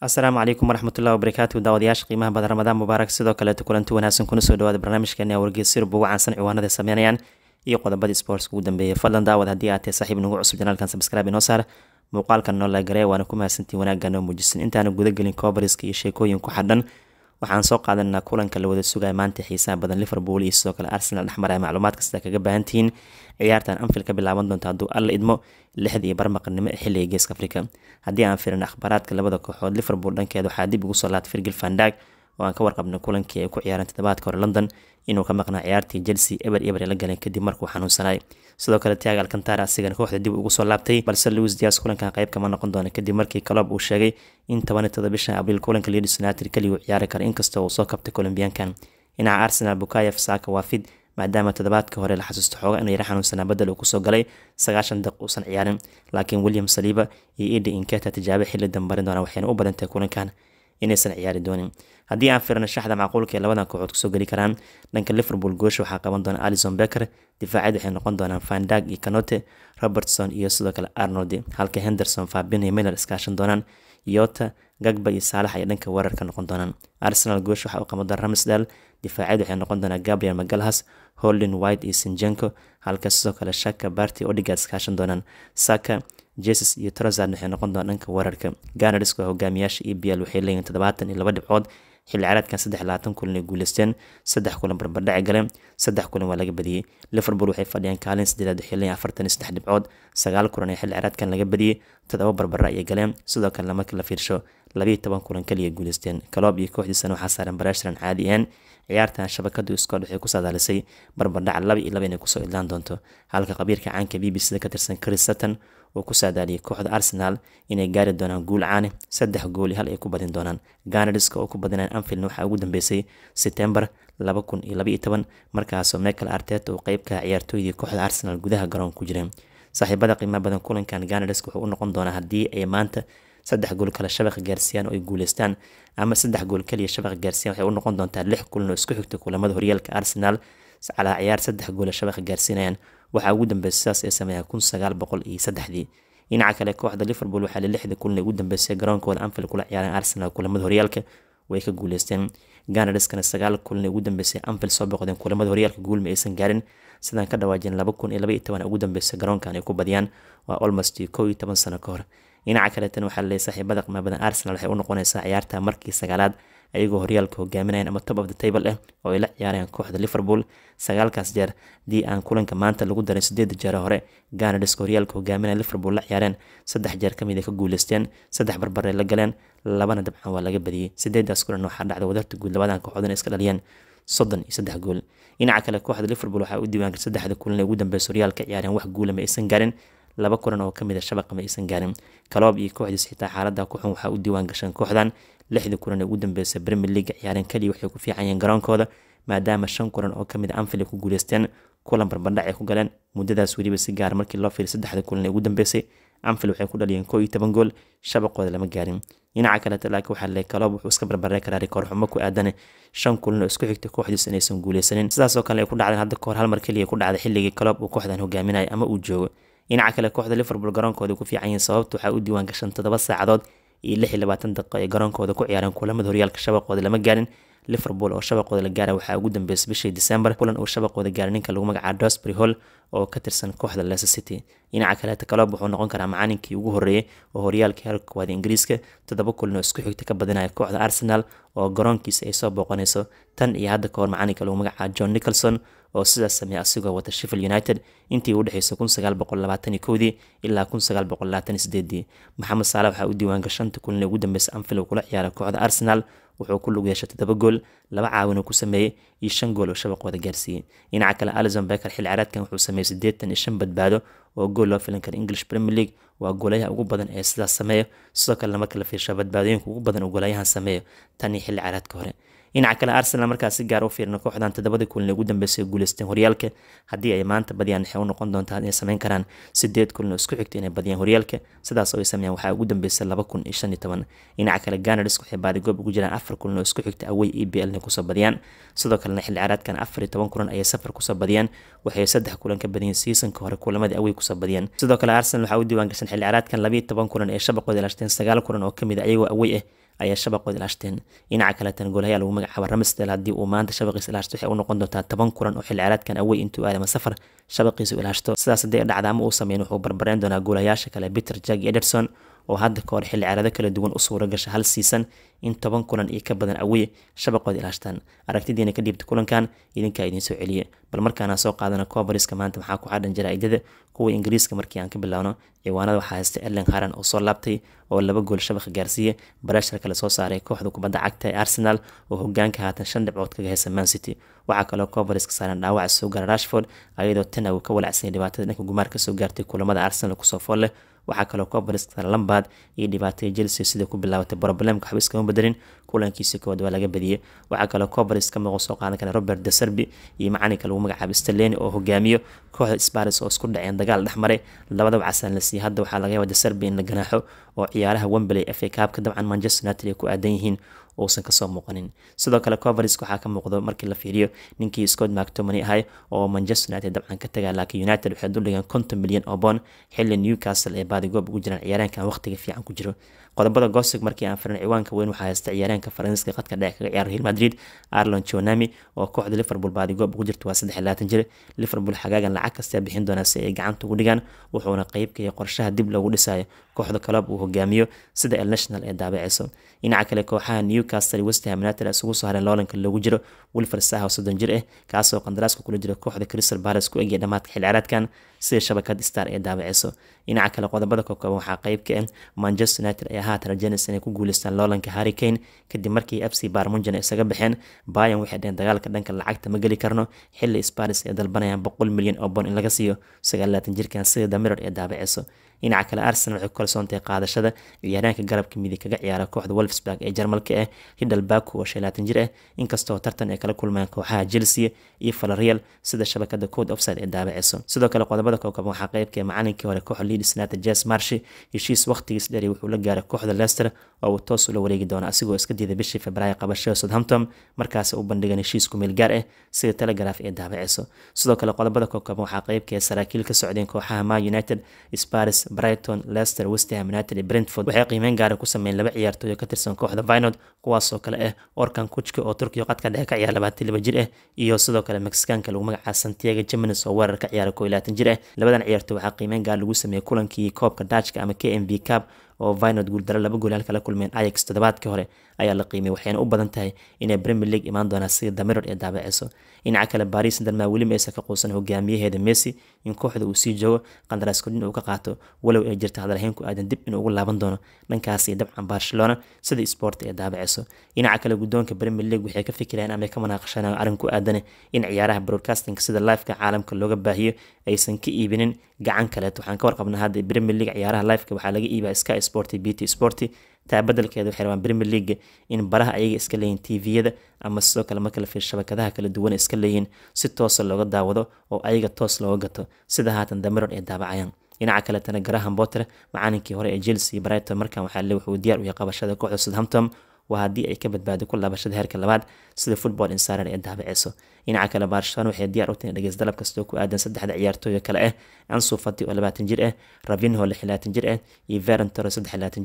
asalaamu calaykum waraxmatullahi wabarakaatu daawadayaasha qiimaha badan ramadaan mubaarak sidoo kaleeto kulanti wanaagsan kuna soo dhawaada barnaamijkeena wargeysyr bugu caansan ciwaanada sameynayaan iyo qodobada sports ugu dambeeyay fadlan daawad haddii aad tahay saaxiib nagu cusub janaalkan subscribe inoo saar muuqaalkan noo lagalaya waana ku mahadsantiin wanaagga noo muujisan intaana gudagelin koobariska iyo sheekooyin ku xadhan waxaan soo qaadanaa kulanka la wada sugaya maanta xiisaha badan liverpool iyo sidoo kale arsenal dhexmara macluumaad kasta kaga baahantihiin ciyaartan anfil ka bilaaban doonta hadduu alla idmo lixda iyo barmaqarnimo ee xilliga geeska africa haddii aan firina akhbaaraadka labada kooxood liverpool dhankeed waxaa dib ugu soo laatay firgil fandag oo aan ka warqabno kulankii ay ku ciyaareen toddobaadka hore london inuu ka maqnaa ciyaartii chelsea eber eber la galeen kadib markuu xanuunsanay sidoo kale tiag alkantara asigana kooxda dib ugu soo laabtay balse louis dias kulankan qayb kama noqon doono kadib markii kalob uu sheegay in toban todoba bishan abriil kulanka leeds united keligu ciyaari kara inkastoo uu soo kabtay colombiyankan dhinaca arsenal bukayef saaka waafid maadaama toddobaadka hore la xasuusto xooga inuu yara xanuunsanaa badal uu kusoo galay sagaashan daq uusan ciyaarin laakiin william saliiba iyo idi inketa tijaabo xilli dambarin doona waxayna u badantay kulankan inaysan ciyaari doonin haddii aan firna shaxda macquulka ee labadan kooxood kusoo geli karaan dhanka liverpool goosha waxaa qaban doona alison becker difaacyad waxay noqon doonaan vandag iyo canote robertson iyo sidoo kale arnold halka henderson fabin iyo miller iskaashan doonaan yota gagba iyo saalax ay dhanka weerarka noqon doonaan arsenal goosh waxaa u qaban doona ramsdal difaacyad waxay noqon doonaan gabriel magalhas holdin white iyo sinjenko halka sidoo kale shaka barty odigad iskaashan doonaan saka jesus iyo trozan waxay noqon doonaan dhanka wararka ganariska hogaamiyaasha ebl waxay leeyihin toddobaatan iyo laba dhibcood xilli ciyaareedkan saddex labaatan kulan ay guuleysteen saddex kulan barbardhaci galeen saddex kulan waa laga badiyey liverpool waxay fadhiyaan kaalin sadeelaad waxay leeyihin afartan iyo saddex dhibcood sagaal kulan ee xilli ciyaareedkan laga badiyey toddoba barbara ayay galeen sidoo kalena marka la fiirsho labiiyo toban kulan kaliya guuleysteen kaloob iyo kooxdiisana waxaa saaran barashran caadi ahaan ciyaartan shabakadu iskoodh waxay ku saadaalisay barbardhac laba iyo laba inay kusoo idlaan doonto halka qabiirka caanka b b c ka tirsan chris sutton uu ku saadaaliyay kooxda arsenaal inay gaari doonaan guul caane saddex gooli hal ay ku badin doonaan ganariska oo ku badinaan anfieldna waxaa ugu dambeysay setembar laba kun iyo labaiyo toban markaasoo michael arteta uu qeyb kaha ah ciyaartooydii kooxda arsenaal gudaha garoon ku jireen saaxiibada qiimaha badan kulankan ganarisk wuxuu u noqon doonaa haddii ay maanta saddex gool kale shabaqa gaarsiiyaan oo ay guuleystaan ama saddex gool kaliya shabaqa gaarsiyan waxay u noqon doontaa lix kulan oo isku xigta kulamada horyaalka arsenaal calaa ciyaar saddex goola shabaqa gaarsiinayaan waxaa ugu dambeysay sidaas ee sameeyaa kun sagaal boqol iyo saddexdii dhinaca kale kooxda liverpool waxaa la lixda ugu dambeysay garoonkooda anfield kula ciyaareen arsenal kulamada horyaalka way ka guuleysteen ganarskana sagaal kulina ugu dambeysay anfield soo boqdeen kulamada horyaalka guul ma aysan gaarin sidaan ka dhawaajeen laba kun iyo laba iyo toban ugu dambeysay garoonkan ay ku badiyaan waa olmost kow iyo toban sano ka hor dhinaca kaleetana waxaa la saaxiibada qmaabada arsenal waxay u noqonaysaa ciyaarta markii sagaalaad ayagoo horyaalka hogaaminayaan ama top of the table ah oo ay la ciyaarayaan kooxda liverpool sagaalkaas jeer haddii aan kulanka maanta lagu darin sideeda jeer hore ganadhiska horyaalka hogaaminaya liverpool la ciyaareen saddex jeer kamid ay ka guuleysteen saddex barbarey la galeen labana dabcan waa laga badiyey sideedaas kulan waxaa dhacday wadarta guud labadan kooxood iska dhaliyeen soddon iyo saddex gool dhinaca kale kooxda liverpool waxaa u diiwaanka saddexda kulan ee ugu dambeysa horyaalka ciyaareen wax guulama aysan garin laba kulan oo kamida a ah shabaqa ma aysan gaarin kaloob iyo kooxdiis xitaa xaalada ku waxaa u diiwaan gasheen kooxdan lixdii kulan ee ugu dambeysa bremier league ciyaareen kaliya waxay ku fiicanyeen garoonkooda maadaama shan kulan oo kamid a ah ku guuleysteen kulan barbandhac ay ku galeen muddadaas weliba si gaar ah markii loo fiiriyo saddexda kulan ee ugu dambeysay anfil waxay ku dhaliyeen koo iyo toban gool shabaqooda lama gaarin dhinaca kaleeta laakiin waxaa leey kaloob wuxuu iska barbaray karaa rikoor xumo ku aadan shan kulan oo isku xigta kooxdiis inaysan guuleysanin sidaasoo kale ay ku dhacdeen hadda kahor hal mar keliya ku dhacday xilligii kaloob uu kooxdan hogaaminaya ama uu joogo dhinaca kale kooxda liverpool garoonkooda ku fiican yihiin sababta waxaa u diiwaan gashan toddoba saacadood iyo lix iyo labaatan daqiiqo ee garoonkooda ku ciyaareen kulamada horyaalka shabaqooda lama gaarin liverpool oo shabaqooda la gaara waxaa ugu dambeysay bishii december kulan uu shabaqooda gaaray ninka lagu magacaa dosbury hall oo ka tirsan kooxda leicester city dhinaca kaleeta kalob wuxuu noqon karaa macalinkii ugu horeeyey oo horyaalka heerka koowaad ingiriiska toddoba kulinoo isku xigta ka badanaya kooxda arsenal oo garoonkiisa ay soo booqanayso tan iyo hadda kahor macalinka lagu magaca john nicholson oo sidaas sameeya asigoo wata sheffield united intii u dhexeysay kun sagaal boqol labaatan iyo kowdii ilaa kun sagaal boqol labaatan iyo sideedii maxamed saale waxaa u diiwaangashay shanta kulinee ugu dambeysay anfield kula ciyaara kooxda arsenal wuxuu ku lug yeeshay toddoba gool laba caawin ku sameeyey iyo shan gool oo shabaqooda gaarsiiyey dhinaca kale alison becker xil ciyaareedkan wuxuu sameeyey sameeyo sideetan iyo shan badbaado oo gool loo filan kara english premier league waa goolayaha ugu badan ee sidaas sameeyo sidoo kalena marka la fiirsha badbaadooyinka ugu badan oo goolayahan sameeyo tan iyo xilli caraadka hore dhinaca kale arsenal markaa si gaar u fiirna kooxdan toddobadii kulin ugu dambeysay guuleysteen horyaalka haddii ay maanta badiyaan waxay u noqon doontaa inay sameyn karaan sideed kulin oo isku xigta inay badiyaan horyaalka sidaas oo ay sameeyaan waxaa ugu dambeysay laba kun iyo shan iyo toban dhinaca kale ganars waxay baarigoob ugu jiraan afar kulin oo isku xigta away e b l inay kusoo badiyaan sidoo kalena xilli caraadkan afar iyo toban kulan ayay safar kusoo badiyaan waxay saddex kulan ka badiyeen seasonka hore kulamadii away kusoo badiyaan sidoo kale arsenal waxaa u diiwaan gashan xilli caraadkan labiiyo toban kulan ee shabaqooda ilaashteen sagaal kulan oo kamid ah iyagoo away ah ayaa shabaqood ilaashteen dhinaca kaleetan goolahayaa lagu magacaaba ramsdel haddii uu maanta shabaqiisa ilaashto waxay u noqon doontaa toban kulan oo xilciyaareedkan awey intuu aadama safar shabaqiisu ilaashto sidaas haddii dhacdaama uu sameyn wuxuu barbareyn doonaa goolahayaasha kale peter jag ederson oo hadda kahor hor xilli caraado kala duwan u suura gasha hal siisan in toban kulan iyo ka badan awey shabaqood ilaashtaan aragtidiina ka dhiibta kulankan idinkaa idiin soo celiya bal markaana soo qaadana koobariska maanta maxaa ku xadhan jaraa'idada kuwa ingiriiska markii aan ka bilaawno ciwaanada waxaa haysta ellen haran oo soo laabtay oo laba gool shabaqa gaarsiiya bareesharka la soo saaray kooxda kubadda cagta ee arsenaal oo hogaanka haatan shan dhibcood kaga haysa man city waxaa kaloo covariska saaran dhaawaca soo gaara rashford ayadoo tana uu ka walacsanay dhibaatada dhanka gumaarka soo gaartay kulamada arsenal kusoo fool waxaa kaloo covariska saaran lambard iyo dhibaatada chelsea sida ku bilaabatay broblemka waxba iskama bedelin kulankiisi koowaad waa laga badiyey waxaa kaloo covaris ka maqan soo qaadan kara robert deserbi iyo macalinka lagu magacaabay sterleni oo hogaamiyo kooxda sparis oo isku dhaceen dagaal dhexmaray labadaba casaan la siiyey hadda waxaa laga yaaba deserbi in la ganaaxo oo ciyaaraha wembley f a kaabka dabcan manchester united ay ku aadan yihiin uusan kasoo muuqanin sidoo kale coverlis waxaa ka muuqda markii la fiiriyo ninkii scott mactomany ahay oo manchester united dabcan ka tagaa laakiin united waxay duldhigeen konton milyan oo bond xilli newcastle ee baadigoob ugu jiraan ciyaareenkan waqtiga fiican ku jiro qodobada gosig markii aan firin ciwaanka weyn waxaa haysta ciyaareenka faransiiska khadka dhexe kaga ciyaara real madrid arlon chonami oo kooxda liverpool baadigoob ugu jirta waa saddex laatan jir liverpool xagaagan lacag kastee bixin doonaa si ay gacanta ugu dhigaan wuxuuna qeyb ka qorshaha dib loogu dhisayo kooxda club uu hogaamiyo sida el national ee daabaceyso dhinaca kale kooxaha newcastle westham united isugu soo hareen loolanka lagu jiro wilfer saha oo soddon jir ah kaasoo qandaraaska kula jira kooxda crystal balas ku egya dhamaadka xilciraadkan sida shabakad star ee daabaceyso dhinaca kale qodobada koobkooban waxaa qayb ka ah manchester united ayaa haatan rajeynaysa inay ku guuleystaan loolanka harry kadib markii fc barmunjan isaga baxeen bayan waxay dhaheen dagaalka dhanka lacagta ma geli karno xilli spanis ay dalbanayaan boqol milyan oo bond in laga siiyo sagaalaatan jirkan sida damirar ee daabaceyso dhinaca kale arsenal waxay ku kalsoontahay qaadashada ciyaaryaanka garabka midig kaga ciyaara kooxda wolfsburg ee jarmalka ah eh, riddal baku oo shan jir ah eh, inkastoo tartan ay kala kulmaan kooxaha chelsea iyo falarreal sida shabakada code offside ee daabiciso sidoo kale qodobada koobkaba waxaa qaybka eh, macalinkii hore kooxda leeds united jes marshi heshiis waqtigiis dheer wuxuu la gaaray kooxda leicester oo uu toos ula wareegi doono asigoo iska diida bishii februaayo qabashada southampton markaas u bandhigan heshiis meel gaar ah sida telegraf ee daabiciso sidoo kale qodobada koobkaba waxaa qaybka saraakiil ka socdeen kooxaha ma united sparis brighton lester westham united iyo brentford waxay qiimeyn gaara ah ku sameeyeen laba ciyaartooyo ka tirsan kooxda vinod kuwaasoo kale ah orkan kuchka oo turkiya qadka dhexe ka ciyaara labaatan laba jir ah iyo sidoo kale mexicaanka lagu magacaa santiago germanis oo weerar ka ciyaara koo iyo labaatan jir ah labadan ciyaartooy waxaa qiimeyn gaar ah lagu sameeyey kulankii koobka dajka ama k m v cab oo vinod guuldaro laba gool halka kulmeen ayax toddobaadkii hore ayaa la qiimiyay waxayna u badan tahay inay premier league imaan doonaan sida damiror ee daabaceyso dhinaca kale baris sandermaa weliba aysan ka quusan hogaamiyaheeda messi in kooxda uu sii joogo qandaraas kordhin uu ka qaato walow ay jirta hadalhayn aadan dib inuu ugu laaban doono dhankaasi dabcan barcelona sida sport ee daabaceyso dhinaca kale guddoonka premier league waxay ka fikirayaan amay ka manaaqashanaan arrin ku aadane in ciyaaraha broadcastinka sida lifeka caalamka looga baahiyo aysan ka iibinin gacan kaleet waxaan ka warqabnaa hadda premier league ciyaaraha lifeka waxaa laga iibaa sky sporty b t sporty taa badelkeeda waxay rabaan premier leaga in baraha ayaga iska leeyihin yada ama sidoo kale markala fiir shabakadaha kala duwan iska leeyihin si toosa ah looga daawado oo ayaga toos looga gato sida haatan damiron ee daabacayaan dhinaca kaletana graham botter macalinkii hore ee chelsea brighton markan waxaa le wuxuu diyaar u yahay qabashada kooxda southampton waa haddii ay ka badbaado ku laabashada heerka labaad sida football insaaran ee daabaceyso dhinaca kale baarshaan waxay diyaar u tahay dhegeys dalab kastoo ku aadan saddexda ciyaartooyda kale ah ansu fati oo labaatan jir ah eh. ravinho lixlaatan jir ah iyo veron toro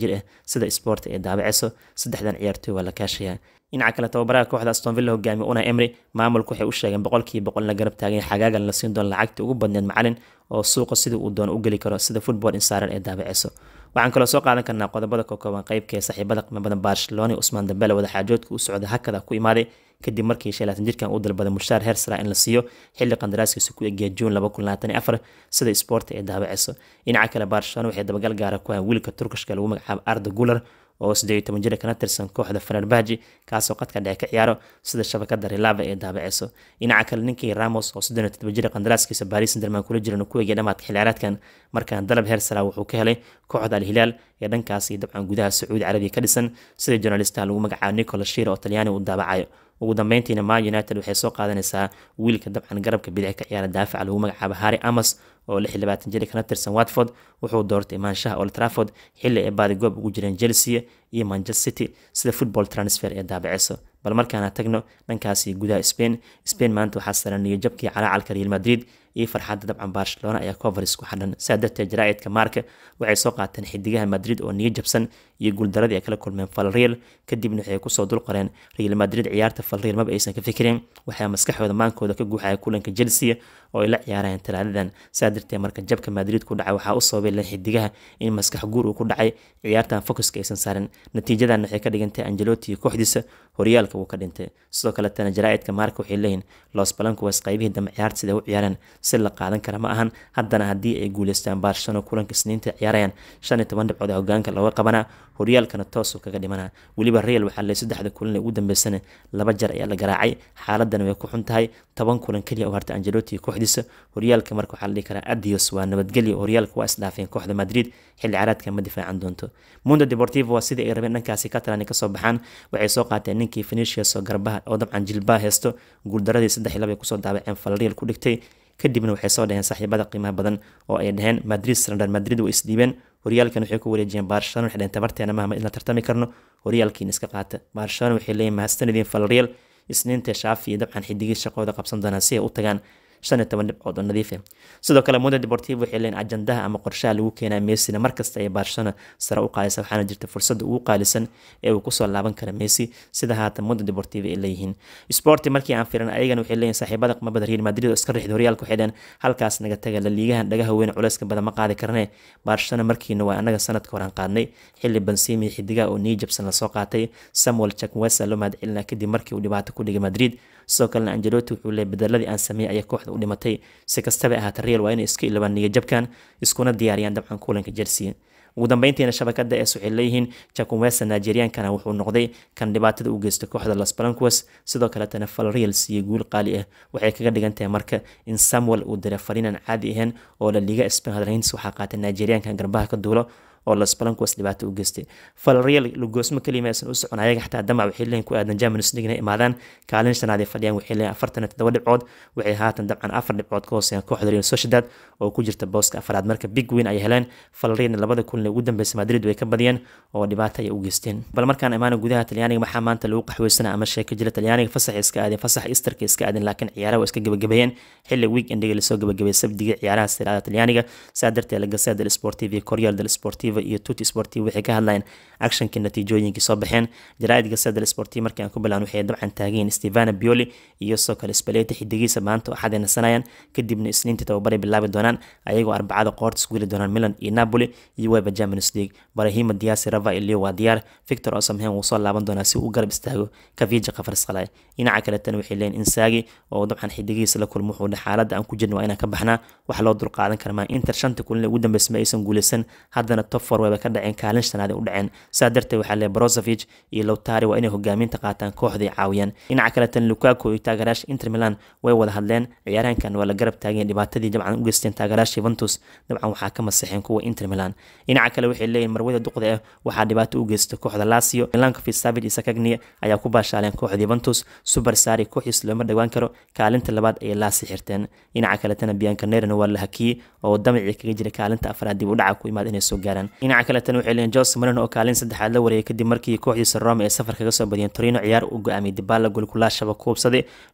jir ah sida sporta ee daabaceyso saddexdan ciyaartooy waa la kaashayaa dhinaca kale tababaraha kooxda astonville hogaamiye una emry maamulku waxay u sheegeen boqolkiiba boqol la garab taagay xagaagan la siin doono lacagta ugu badneed macalin oo suuqa sida uu doono u geli karo sida football insaaran ee daabaceyso waxaan kaloo soo qaadan karnaa qodobada kokooban qeybka ee saaxiibada qiimo badan barcelona usmaan dambele wadaxaajoodka u socda hakada ku imaaday kadib markii shalaatan jirkan u dalbaday mushtaar hersra in la siiyo xilli qandaraaskiisa ku egeya juun sida isboorti ay daabaceyso dhinaca kale barcelona waxay dabagal gaara ku hayn wiilka turkishka lagu magacaabo arda guler oo siddeed toban jira kana tirsan kooxda fenerbaaji kaasoo qadka dhexe ka ciyaaro sida shabakada relava ee daabaceyso dhinaca kale ninkii ramos oo soddon todoba jira qandaraaskiisa baris sanderman kula jiran ku egay dhamaadka xilciyaareedkan markan dalab heersala wuxuu ka helay kooxda alhilaal ee dhankaasi dabcan gudaha sacuudi carabiya ka dhisan sida journalistaha lagu magacaabo nicola shiira oo talyaani uu daabacayo ugu dambeyntiina ma united waxay soo qaadanaysaa wiilka dabcan garabka bidix ka ciyaara daafaca lagu magacaabo harry amas oo lix labaatan jiri kana tirsan watford wuxuu doortay maanshaha old trafford xilli ay baadigoob ugu jireen chelsea iyo manchester city sida football transfer ee daabiceyso bal markaana tagno dhankaasi gudaha spain spain maanta waxaa saran niyajabkii calaacalka real madrid iyo farxadda dabcan barcelona ayaa covers ku xadhan saa darteed jaraa'idka maarka waxay soo qaateen xidigaha madrid oo niyo jabsan iyo guuldaradii ay kala kulmeen falreal kadibna waxay kusoo qoreen real madrid ciyaarta falreal maba aysan ka fikirin waxaa maskaxooda maankooda ka guuxaya kulanka chelsea oo ay la ciyaarayeen talaadadan saa darteed marka jabka madrid ku dhacay waxaa u sababay la xidigaha in maskax guur uu ku dhacay ciyaartan focuska aysan saarin natiijadan waxay ka dhigantay angeloti iyo kooxdiisa horyaalka wuu ka dhintay sidoo kaletana jaraa'idka maarka waxay leeyihin los balankuwas qaybihii dambe ciyaarta siday u ciyaareen si la qaadan kara ma ahan haddana haddii ay guuleystaan barcelona kulanka isniinta ciyaarayaan shan iyo toban dhibcood hogaanka looga qabanaa horyaalkana toosuu kaga dhimanaa weliba real waxaa le saddexda kulan ee ugu dambeysana laba jar ayaa la garaacay xaaladana way ku xun tahay toban kulan keliya oo harta angeloti kooxdi xidhiisa horyaalka marka waxaa la dhihi karaa adios waa nabadgelyo horyaalka waa isdhaafeen kooxda madrid xilli caraadka ma difaacan doonto mundo deportivo waa sidii ay rabeen dhankaasi catalani kasoo baxaan waxay soo qaateen ninkii finishyaso garbaha oo dabcan jilbaha heesto guuldaradii saddex labay kusoo daabaceen falariil ku dhigtay kadibna waxay soo dhaheen saaxiibada qiimaha badan oo ay dhaheen madrid srandar madrid way isdhiibeen horyaalkan waxay ku wareejiyeen barcelona waxay dhaheen tabarteena mahma idla tartami karno horyaalkiina iska qaata barcelona waxay leeyihin mahadsanadiin falariil isniinta shaafi iyo dabcan xidigii shaqooda qabsan doonaan si ay u tagaan iyo toban dhibcood oo nadiifa eh. sidoo kale moda deportivo waxay leeyiin ajandaha ama qorshaha lagu keenaa meesina markasta ay baarshana sare u qaadaysa waxaana jirta fursadda ugu qaalisan ee uu kusoo laaban kara meesi sida haatan moda deportivo ay leeyihiin sporti markii aan firan ayagana waxay leeyihin saaxiibada qmabada real madrid oo iska riixda horyaalka waxay dheen halkaas naga taga la liigahan dhagaha weyn culeyska badan ma qaadi karne baarshana markiina waa annaga sanadka horaan qaadnay xilli bansimi xidigaha oo nii lasoo qaatay samuel jakwesa loo mahad kadib markii uu dhibaato ku dhigay madrid sidoo kalena angelotti wuxuu leeyay bedeladii aan sameeyey ayaa kooxda u dhimatay si kastaba ahaata real waa inay iska ilabaan niyajabkan iskuna diyaariyaan dabcan kulanka Chelsea ugu dambeyntiina shabakada ees waxay leeyihiin jakumwesa nigeriankana wuxuu noqday kan dhibaatada u geysta kooxda las balankuwas sidoo kaletana falreal siiyey guul qaali ah waxay kaga dhigan marka in samuel uu dira fariinan caadi ahayn oo la liga spain hadrains waxaa qaatay nigeriankan garbaha ka duulo oo lasbalankuwas dhibaato u geystay falreal lagoosmo kaliya aysan u xataa damac ah waxay leeyihin ku aadan germany imaadaan kaalin shanaad fadhiyaan waxay leeyihin afartan iyo dhibcood waxay haatan dabcan afar dhibcood ka hooseeyaan kooxda real sociedad oo ku jirta booska afaraad marka big weyn ay heleen falrealna labada kulin ugu dambeysa madrid way ka badiyeen oo dhibaato ay u geysteen bal markaan imaana gudaha talyaaniga maxaa maanta lagu qaxweysana ama sheeka jira talyaaniga fasax iska aadeen fasax istarka iska aadeen laakiin ciyaaraha waa iska gabagabeeyeen xilli weekendiga lasoo gabagabeyay sabdiga ciyaaraha sirada talyaaniga saa darteed la gasea del sportiva koryal del sportiva sportiva iyo tuti sportiva waxay ka hadlayeen actionkii natiijooyinkii soo baxeen jaraaid gasada sportiva markii aan ku bilaan waxay dabcan taageen stevana bioli iyo sokal spaleti xidigiisa maanta axaday nasanayaan kadibna isniintii tababaray bilaabi doonaan ayagoo arbacada qoorta isku geli doonaan milan iyo napoli iyo weba champions league barahima diyaasi rava ilio waa diyaar victor osamhen wuu soo laaban doonaa si uu garab istaago kafija kafarsqalay dhinaca kaletana waxay leeyiin insaagi oo dabcan xidigiisa la kulmo wuxuu xaaladda aan ku jirna waa inaan ka baxnaa wax loo dulqaadan karmaa inter shanta kulan ugu dambeysa aysan guuleysan haddana top forweba ka dhaceen kaalin shanaad ay u dhaceen saa darteed waxaa lee brosovich iyo lowtari waa inay hogaaminta qaataan kooxday caawiyaan dhinaca kaletan lukaku iyo taageerayaasha inter milan way wada hadleen ciyaarahankan waa la garab taageen dhibaatadii dabcan u geysteen taageerayaasha yuventus dabcan waxaa ka masaxeen kuwa inter milan dhinaca kale waxay leeyihin marwada duqda ah waxaa dhibaato u geysta kooxda lasio milanka fisavic iyo ayaa ku baashaaleen kooxda yuventus super sari kooxdiis looma dhowaan karo kaalinta labaad ayay laasi xirteen dhinaca kaletana biancanerin waa la hakiyey oo damicii kaga jira kaalinta afraad dib u dhaca ku imaad inay soo gaaraan dhinaca kale tan waxay leeyahay Jose Mourinho oo kaalin saddexaad la wareeyay kadib markii kooxdiisa rome ee safar kaga soo badiyeen Torino ciyaar u go'aamay Dybala gool kulaashaba ku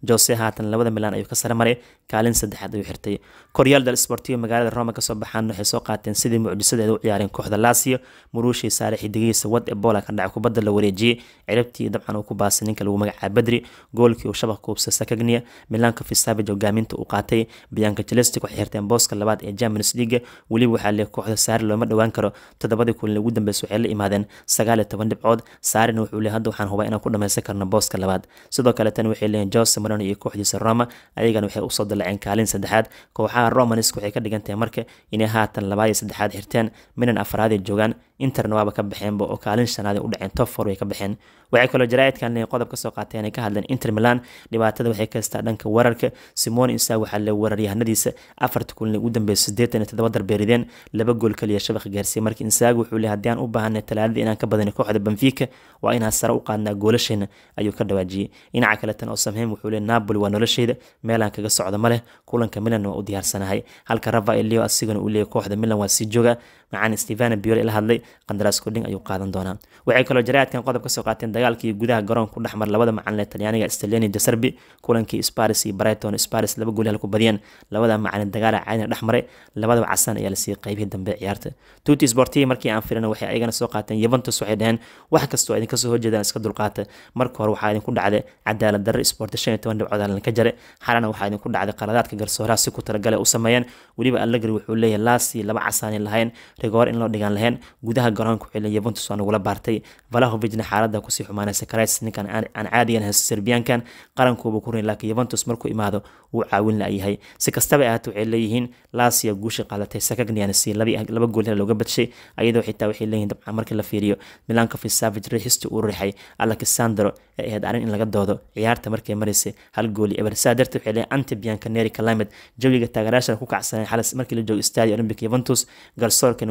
Jose haatan labada milaan ayuu ka sare maray kaalin saddexaad ayuu xirtay koryaal dal sbortiyo magaalada roma kasoo baxaan waxay soo qaateen sidii mucjisadeeda u ciyaareen kooxda lasio muruushii saare xidigeysa wad ee ka dhaca kubadda la wareejiyey cirabtii dabcan uu ku baasay ninka lagu magacaaba badri goolkii uu shabaq kuubsa sakagnia milaanka fisabage hogaaminta uu qaatay biyanka celestic waxay xirteen booska labaad ee champions leaga weliba waxaa le kooxda saare looma dhowaan karo toddobadii kulin ugu dambeysa waxay la imaadeen sagaal iyo toban dhibcood saarena wuxuu leey hadda waxaan hubaa inaan ku dhamaysan karno booska labaad sidoo kale waxay leeyihin jose marano iyo kooxdiisa roma ayagana waxay usoo dalaceen kaalin saddexaad kooxa kooxaha waxay ka dhigantahay marka inay haatan labaad iyo saddexaad xirteen minan afaraad joogaan interna waaba ka baxeenba oo kaalin shanaad ay u dhaceen top four way ka baxeen waxay kaloo jaraaidkani qodob kasoo qaateen ay ka hadleen inter milan dhibaatada waxay ka dhanka wararka simon isa waxaa le weeraryahanadiisa afarta kulin ugu dambeysay sideetan iyo toddoba darbeerideen laba gool kaliya shabaq gaarsiiya marka insaaga wuxuu le haddii aan u baahanay talaadada inaan ka badani kooxda benfica waa inaan sare u qaadnaa goolasheena ayuu ka dhawaajiyey dhinaca kaletan oo samheyn wuxuu le napoli waa nolosheyda meelaan kaga socda ma leh kulanka milan waa u diyaarsanahay halka rafael leo asigana uu leeyay kooxda milan waa sii jooga macaan steven biore la hadlay qandaraas kordhing ayuu qaadan doonaa waxay kaloo jaraadkan qodob kasoo qaateen dagaalkii gudaha garoonka ku dhexmar labada macalin ee talyaaniga stelleni jasarbi kulankii sparis iyo brighton sparis laba gooli hal ku badiyeen labada macalin dagaala ah caadina dhexmare labadaba casan ayaa lasii qaybihii dambe ciyaarta tuti sporti markii aan filin waxay ayagana soo qaateen yuventus waxay dhaheen wax kastoo idinka soo horjeedaan iska dulqaata marka hore waxaa idinku dhacday cadaalad darre sporti shan iyo toban dhibcood halan ka jare xalana waxaa idinku dhacday qaladaadka garsooraha si ku talagale u sameeyeen weliba allagri wuxuu leeyahay laasi laba casaanay lahayn rigoor in loo dhigaan lahayn gudaha garoonka xilin yuventus waa nagula baartay valahovijna xaalada kusii xumaanaysa kares ninkan aan caadigan haysto serbiyaankan qarankuuba ku laakiin yuventus markuu imaado wuu caawin layahay si kastaba ahaate waxay leeyihiin lasia guusha qaadatay sakagnian laba goolhel looga badshay ayadoo xitaa waxay leeyihin dabcan markii la fiiriyo milaanka fisavage riixistii uu riixay alexandro ee ahayd arrin in laga doodo ciyaarta markay maraysay hal gooli eber saa darteed waxay leeyihin antibianka neri kalamed jawiga taageerayaasha ku kacsanay xalas markii la joogo stadio olympic yuventus garsoorkan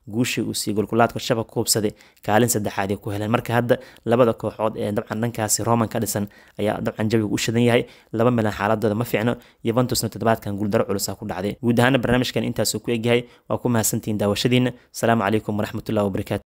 guushii uu siiyey golkulaadka shabag ku hubsaday kaalin saddexaad ay ku heleen marka hadda labada kooxood ee dabcan dhankaasi roman ka dhisan ayaa dabcan jawiga u shidan yahay laba milan xaaladooda ma fiicno yuventusna toddobaadkan guuldaro culusa ku dhacday guud ahaana barnaamijkan intaasuu ku egyahay waa ku mahadsantihiin daawashadiina asalaamu calaykum waraxmatullahi wabarakaatu